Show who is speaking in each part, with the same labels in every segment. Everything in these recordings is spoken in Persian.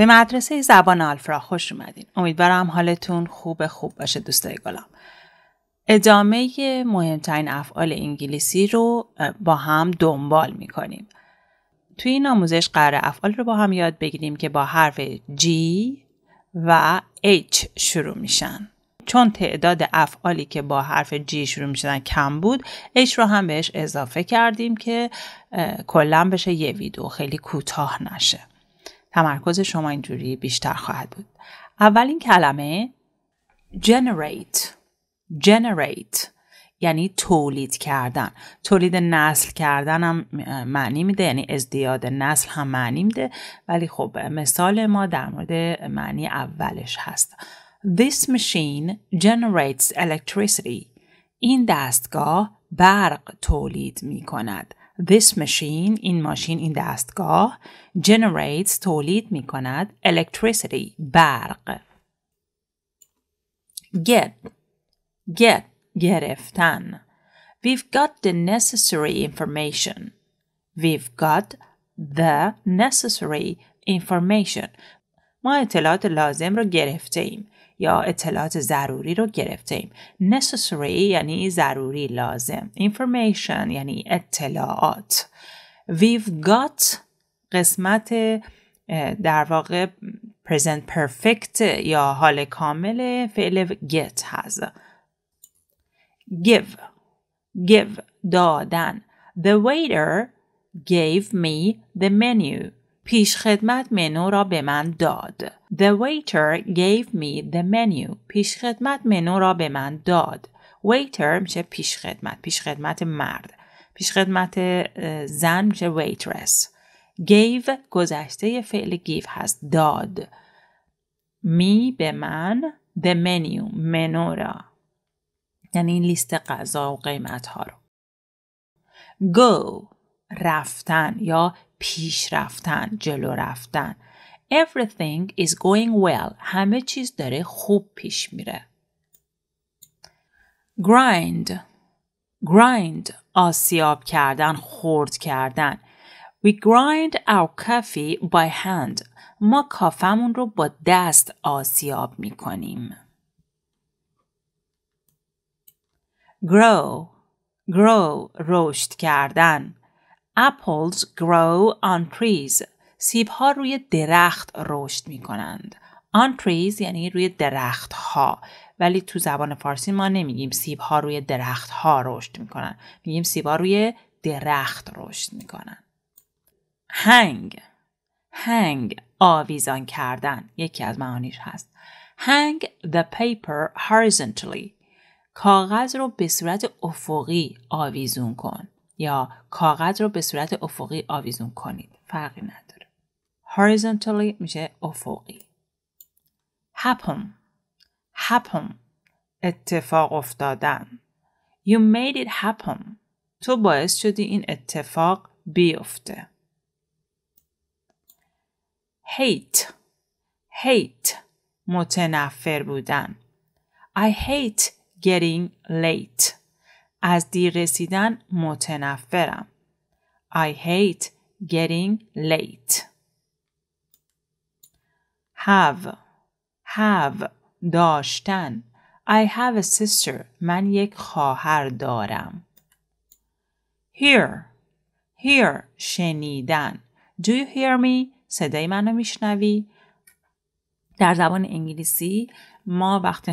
Speaker 1: به مدرسه زبان آلفرا خوش اومدین. امیدوارم حالتون خوب خوب باشه دوستای گلام. ادامه مهمترین افعال انگلیسی رو با هم دنبال میکنیم. توی این آموزش قرار افعال رو با هم یاد بگیریم که با حرف G و H شروع میشن. چون تعداد افعالی که با حرف G شروع میشدن کم بود H رو هم بهش اضافه کردیم که کلا بشه یه ویدیو خیلی کوتاه نشه. تمرکز شما اینجوری بیشتر خواهد بود اولین کلمه generate generate یعنی تولید کردن تولید نسل کردن هم معنی میده یعنی ازدیاد نسل هم معنی میده ولی خب مثال ما در مورد معنی اولش هست This machine generates electricity این دستگاه برق تولید می کند This machine این ماشین این دستگاه generates تولید می کند electricity برق get get گرفتن We've got the necessary information We've got the necessary information ما اطلاعات لازم رو گرفته ایم یا اطلاعات ضروری رو گرفته ایم necessary یعنی ضروری لازم information یعنی اطلاعات we've got قسمت در واقع present perfect یا حال کامل فعل get هست give give دادن the waiter gave me the menu پیشخدمت خدمت منو را به من داد. The waiter gave me the menu. پیش خدمت منو را به من داد. Waiter میشه پیش خدمت. مرد. پیش خدمت زن میشه waitress. Gave گذشته فعل give هست. داد. می به من the menu. منو را. یعنی این لیست غذا و قیمت ها رو. Go رفتن یا پیش رفتن جلو رفتن Everything is going well. همه چیز داره خوب پیش میره. Grind Grind آسیاب کردن خورد کردن We grind our coffee by hand. ما کافمون رو با دست آسیاب می کنیم. Grow Grow رشد کردن Apples grow on trees. سیب ها روی درخت رشد می کنند. On trees یعنی روی درخت ها. ولی تو زبان فارسی ما نمیگیم سیب ها روی درخت ها رشد می کنند. میگیم سیب ها روی درخت رشد می کنند. hang hang آویزان کردن یکی از معانیش هست. Hang the paper horizontally. کاغذ رو به صورت افقی آویزون کن. یا کاغذ رو به صورت افقی آویزون کنید. فرقی نداره. horizontally میشه افقی. happen happen اتفاق افتادن. You made it happen. تو باعث شدی این اتفاق بیفته. hate hate متنفر بودن. I hate getting late. از دیر رسیدن متنفرم. I hate getting late. have have داشتن I have a sister من یک خواهر دارم hear hear شنیدن do you hear me صدای منو میشنوی در زبان انگلیسی ما وقتی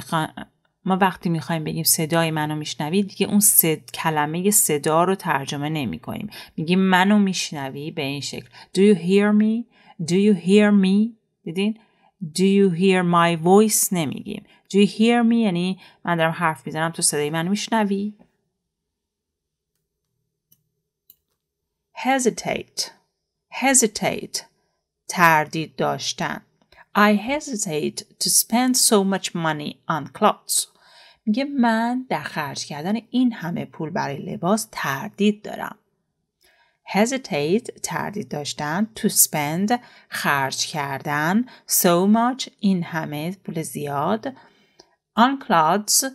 Speaker 1: ما وقتی میخوایم بگیم صدای منو میشنوی دیگه اون صد... کلمه صدا رو ترجمه نمی کنیم میگیم منو میشنوی به این شکل Do you hear me? Do you hear me? دیدین؟ Do you hear my voice نمیگیم Do you hear me یعنی من دارم حرف میزنم تو صدای منو میشنوی hesitate hesitate تردید داشتن I hesitate to spend so much money on clothes میگه من در خرج کردن این همه پول برای لباس تردید دارم. hesitate تردید داشتن to spend خرج کردن so much این همه پول زیاد on clothes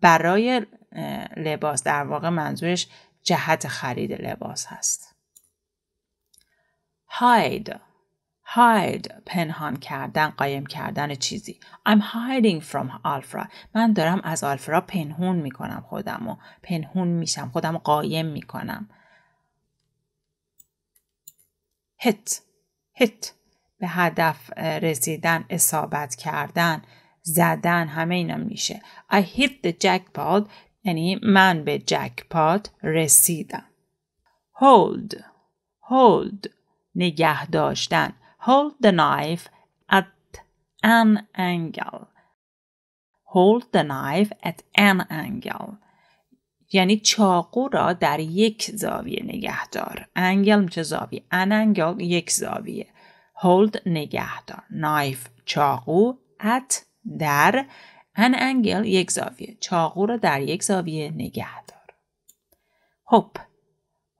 Speaker 1: برای لباس در واقع منظورش جهت خرید لباس هست hide hide پنهان کردن قایم کردن چیزی I'm hiding from Alfra من دارم از آلفرا پنهون میکنم خودم و پنهون میشم خودم قایم میکنم hit hit به هدف رسیدن اصابت کردن زدن همه اینا میشه I hit the jackpot یعنی من به جکپات رسیدم hold hold نگه داشتن Hold the knife at an angle. Hold the knife at an angle. یعنی چاقو را در یک زاویه نگه دار. انگل میشه زاویه. ان انگل یک زاویه. Hold نگه دار. Knife چاقو at در ان انگل یک زاویه. چاقو را در یک زاویه نگه دار. Hop.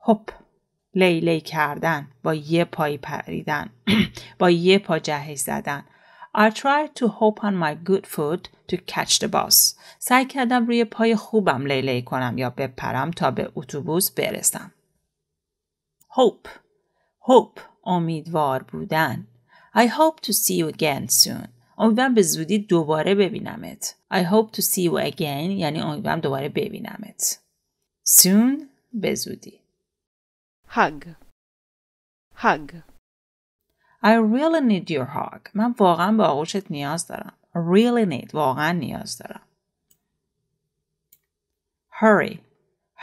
Speaker 1: Hop. لیلی کردن با یه پای پریدن با یه پا جهش زدن I try to hop on my good foot to catch the bus. سعی کردم روی پای خوبم لیلی کنم یا بپرم تا به اتوبوس برسم. Hope. Hope. امیدوار بودن. I hope to see you again soon. امیدوارم به زودی دوباره ببینمت. I hope to see you again یعنی امیدوارم دوباره ببینمت. Soon به زودی. hug hug I really need your hug من واقعا به آغوشت نیاز دارم really need واقعا نیاز دارم hurry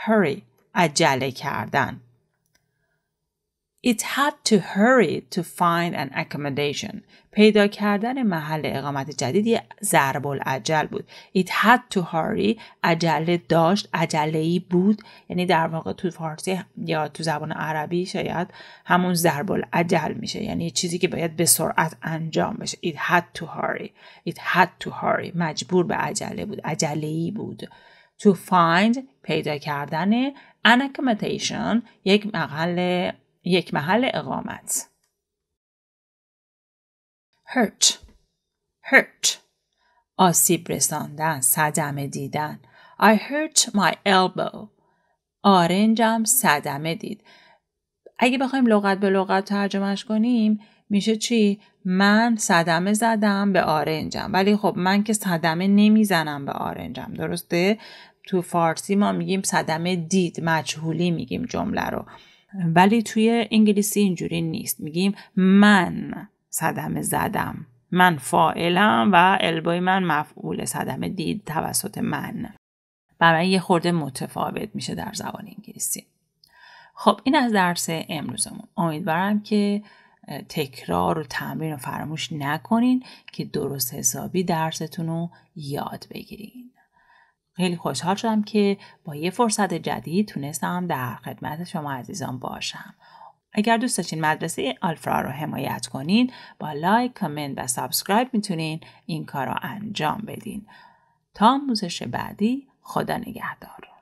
Speaker 1: hurry عجله کردن It had to hurry to find an accommodation. پیدا کردن محل اقامت جدید یه ضرب العجل بود. It had to hurry. عجله داشت. عجله ای بود. یعنی در واقع تو فارسی یا تو زبان عربی شاید همون ضرب العجل میشه. یعنی چیزی که باید به سرعت انجام بشه. It had to hurry. It had to hurry. مجبور به عجله بود. عجله ای بود. To find پیدا کردن an accommodation یک محل یک محل اقامت hurt hurt آسیب رساندن صدمه دیدن I hurt my elbow آرنجم صدمه دید اگه بخوایم لغت به لغت ترجمهش کنیم میشه چی من صدمه زدم به آرنجم ولی خب من که صدمه نمیزنم به آرنجم درسته تو فارسی ما میگیم صدمه دید مجهولی میگیم جمله رو ولی توی انگلیسی اینجوری نیست میگیم من صدمه زدم من فائلم و البای من مفعول صدمه دید توسط من برای یه خورده متفاوت میشه در زبان انگلیسی خب این از درس امروزمون امیدوارم که تکرار و تمرین رو فراموش نکنین که درست حسابی درستون رو یاد بگیرین خیلی خوشحال شدم که با یه فرصت جدید تونستم در خدمت شما عزیزان باشم اگر دوست داشتین مدرسه آلفرا رو حمایت کنین با لایک، کامنت و سابسکرایب میتونین این کار رو انجام بدین تا موزش بعدی خدا نگهدار